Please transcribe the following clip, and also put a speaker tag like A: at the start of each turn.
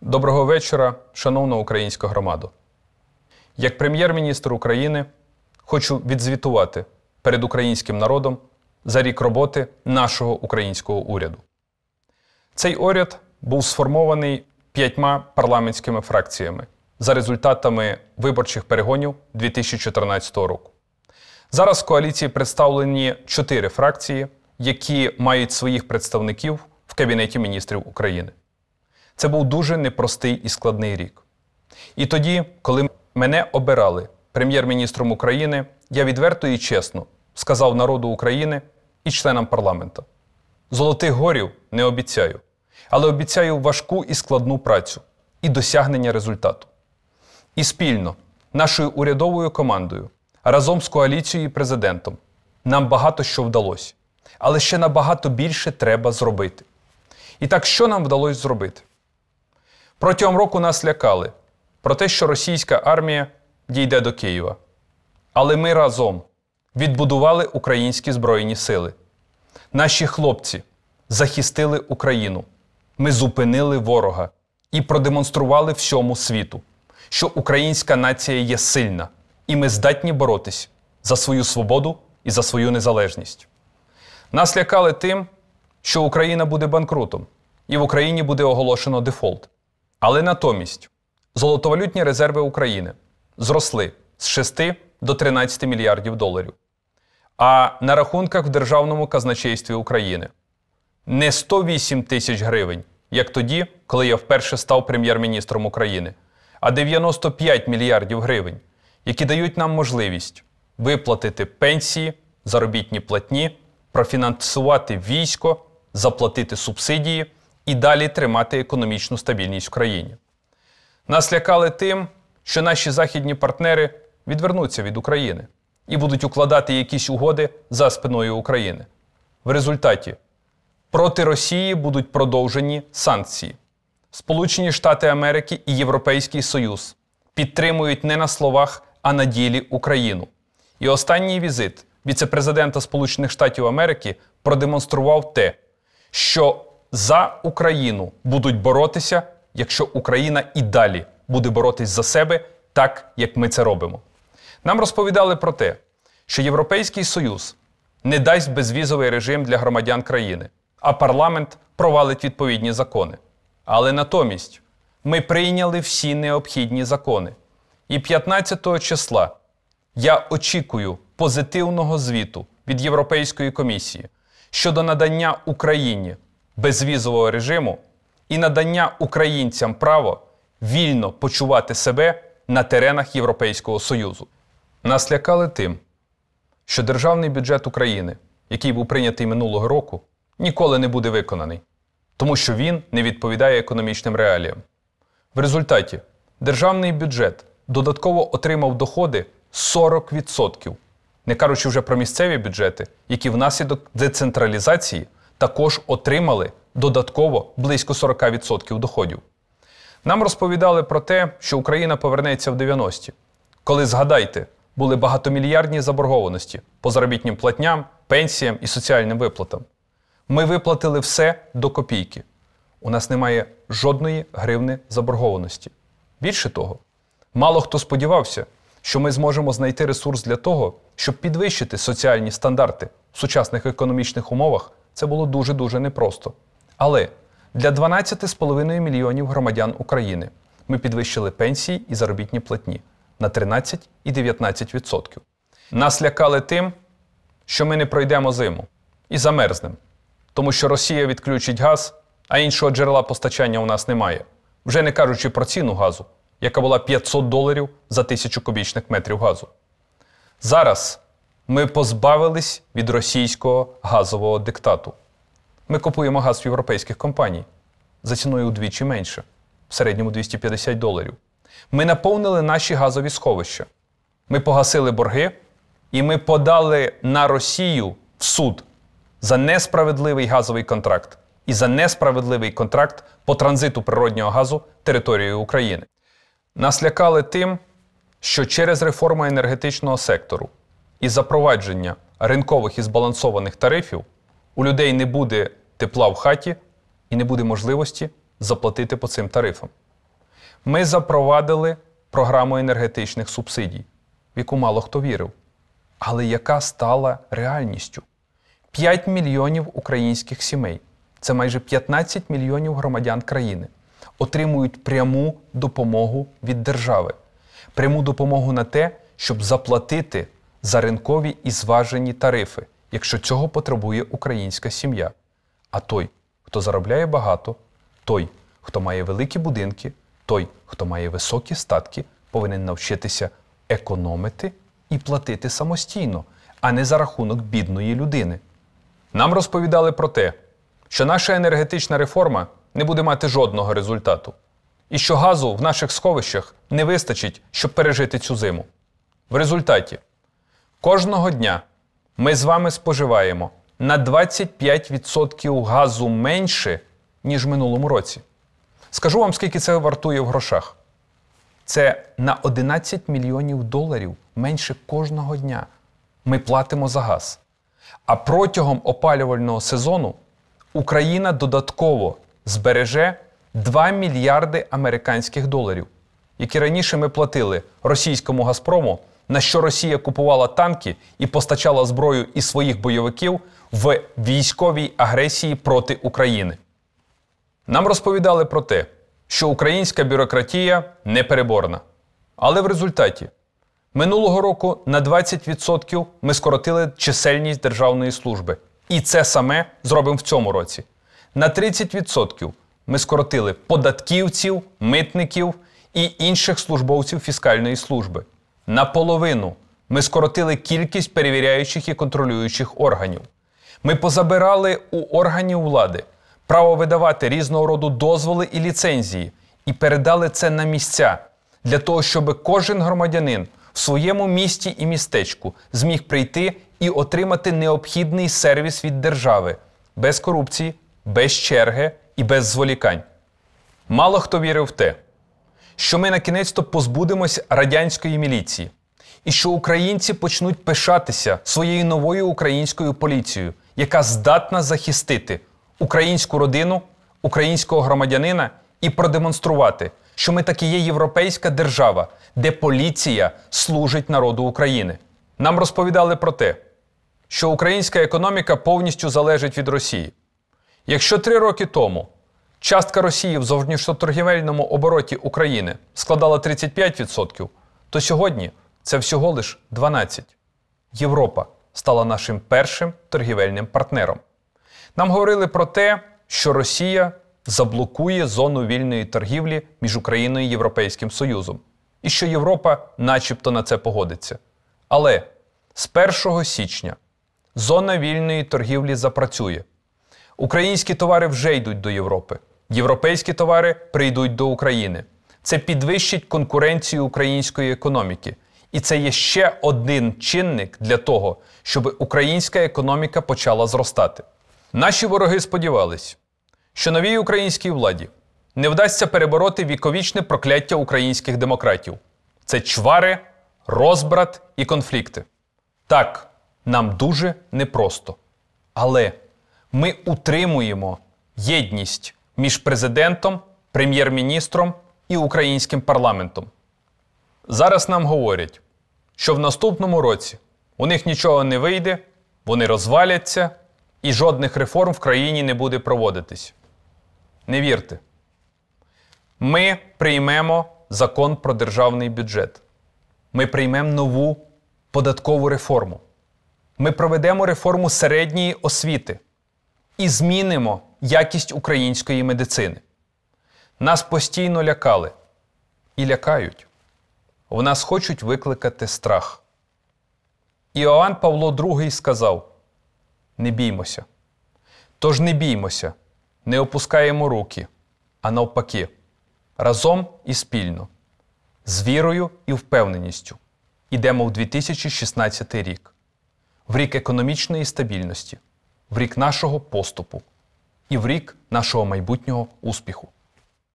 A: Доброго вечора, шановна українська громада. Як прем'єр-міністр України хочу відзвітувати перед українським народом за рік роботи нашого українського уряду. Цей уряд був сформований п'ятьма парламентськими фракціями за результатами виборчих перегонів 2014 року. Зараз в коаліції представлені чотири фракції, які мають своїх представників в Кабінеті міністрів України. Це був дуже непростий і складний рік. І тоді, коли мене обирали прем'єр-міністром України, я відверто і чесно сказав народу України і членам парламенту: золотих горів не обіцяю, але обіцяю важку і складну працю і досягнення результату. І спільно, нашою урядовою командою, разом з коаліцією і президентом, нам багато що вдалося, але ще набагато більше треба зробити. І так, що нам вдалося зробити? Протягом року нас лякали про те, що російська армія дійде до Києва. Але ми разом відбудували українські Збройні Сили. Наші хлопці захистили Україну. Ми зупинили ворога і продемонстрували всьому світу, що українська нація є сильна, і ми здатні боротись за свою свободу і за свою незалежність. Нас лякали тим, що Україна буде банкрутом, і в Україні буде оголошено дефолт. Але натомість золотовалютні резерви України зросли з 6 до 13 мільярдів доларів. А на рахунках в державному казначействі України не 108 тисяч гривень, як тоді, коли я вперше став прем'єр-міністром України, а 95 мільярдів гривень, які дають нам можливість виплатити пенсії, заробітні платні, профінансувати військо, заплатити субсидії і далі тримати економічну стабільність в країні. Нас лякали тим, що наші західні партнери відвернуться від України і будуть укладати якісь угоди за спиною України. В результаті проти Росії будуть продовжені санкції. Сполучені Штати Америки і Європейський Союз підтримують не на словах, а на ділі Україну. І останній візит віце-президента Сполучених Штатів Америки продемонстрував те, що за Україну будуть боротися, якщо Україна і далі буде боротись за себе так, як ми це робимо. Нам розповідали про те, що Європейський Союз не дасть безвізовий режим для громадян країни, а парламент провалить відповідні закони. Але натомість ми прийняли всі необхідні закони. І 15 числа я очікую позитивного звіту від Європейської комісії щодо надання Україні безвізового режиму і надання українцям право вільно почувати себе на теренах Європейського Союзу. Нас лякали тим, що державний бюджет України, який був прийнятий минулого року, ніколи не буде виконаний, тому що він не відповідає економічним реаліям. В результаті державний бюджет додатково отримав доходи 40%, не кажучи вже про місцеві бюджети, які внаслідок децентралізації також отримали додатково близько 40% доходів. Нам розповідали про те, що Україна повернеться в 90-ті, коли згадайте, були багатомільярдні заборгованості по заробітнім платням, пенсіям і соціальним виплатам. Ми виплатили все до копійки. У нас немає жодної гривни заборгованості. Більше того, мало хто сподівався, що ми зможемо знайти ресурс для того, щоб підвищити соціальні стандарти в сучасних економічних умовах це було дуже-дуже непросто. Але для 12,5 мільйонів громадян України ми підвищили пенсії і заробітні платні на 13 і 19%. Нас лякали тим, що ми не пройдемо зиму і замерзнемо, тому що Росія відключить газ, а іншого джерела постачання у нас немає, вже не кажучи про ціну газу, яка була 500 доларів за тисячу кубічних метрів газу. Зараз ми позбавились від російського газового диктату. Ми купуємо газ в європейських компаній за ціною удвічі менше, в середньому 250 доларів. Ми наповнили наші газові сховища. Ми погасили борги, і ми подали на Росію в суд за несправедливий газовий контракт і за несправедливий контракт по транзиту природнього газу територією України. Нас лякали тим, що через реформу енергетичного сектору і запровадження ринкових і збалансованих тарифів у людей не буде тепла в хаті і не буде можливості заплатити по цим тарифам. Ми запровадили програму енергетичних субсидій, в яку мало хто вірив, але яка стала реальністю. 5 мільйонів українських сімей це майже 15 мільйонів громадян країни, отримують пряму допомогу від держави, пряму допомогу на те, щоб заплатити за ринкові і зважені тарифи, якщо цього потребує українська сім'я. А той, хто заробляє багато, той, хто має великі будинки, той, хто має високі статки, повинен навчитися економити і платити самостійно, а не за рахунок бідної людини. Нам розповідали про те, що наша енергетична реформа не буде мати жодного результату, і що газу в наших сховищах не вистачить, щоб пережити цю зиму. В результаті Кожного дня ми з вами споживаємо на 25% газу менше, ніж в минулому році. Скажу вам, скільки це вартує в грошах. Це на 11 мільйонів доларів менше кожного дня ми платимо за газ. А протягом опалювального сезону Україна додатково збереже 2 мільярди американських доларів, які раніше ми платили російському Газпрому на що Росія купувала танки і постачала зброю і своїх бойовиків в військовій агресії проти України. Нам розповідали про те, що українська бюрократія непереборна. Але в результаті минулого року на 20% ми скоротили чисельність державної служби. І це саме зробимо в цьому році. На 30% ми скоротили податківців, митників і інших службовців фіскальної служби. Наполовину ми скоротили кількість перевіряючих і контролюючих органів. Ми позабирали у органів влади право видавати різного роду дозволи і ліцензії і передали це на місця для того, щоб кожен громадянин в своєму місті і містечку зміг прийти і отримати необхідний сервіс від держави без корупції, без черги і без зволікань. Мало хто вірив в те що ми на кінець-то позбудемось радянської міліції, і що українці почнуть пишатися своєю новою українською поліцією, яка здатна захистити українську родину, українського громадянина і продемонструвати, що ми таки є європейська держава, де поліція служить народу України. Нам розповідали про те, що українська економіка повністю залежить від Росії. Якщо три роки тому Частка Росії в зовнішньоторгівельному обороті України складала 35%, то сьогодні це всього лиш 12%. Європа стала нашим першим торгівельним партнером. Нам говорили про те, що Росія заблокує зону вільної торгівлі між Україною і Європейським Союзом, і що Європа, начебто, на це погодиться. Але з 1 січня зона вільної торгівлі запрацює. Українські товари вже йдуть до Європи європейські товари прийдуть до України. Це підвищить конкуренцію української економіки. І це є ще один чинник для того, щоб українська економіка почала зростати. Наші вороги сподівались, що новій українській владі не вдасться перебороти віковічне прокляття українських демократів. Це чвари, розбрат і конфлікти. Так, нам дуже непросто. Але ми утримуємо єдність між президентом, прем'єр-міністром і українським парламентом. Зараз нам говорять, що в наступному році у них нічого не вийде, вони розваляться і жодних реформ в країні не буде проводитись. Не вірте, ми приймемо закон про державний бюджет. Ми приймемо нову податкову реформу. Ми проведемо реформу середньої освіти і змінимо якість української медицини. Нас постійно лякали і лякають. В нас хочуть викликати страх. Іоанн Павло II сказав: Не біймося. Тож не біймося, не опускаємо руки, а навпаки, разом і спільно, з вірою і впевненістю. йдемо в 2016 рік, в рік економічної стабільності, в рік нашого поступу і в рік нашого майбутнього успіху.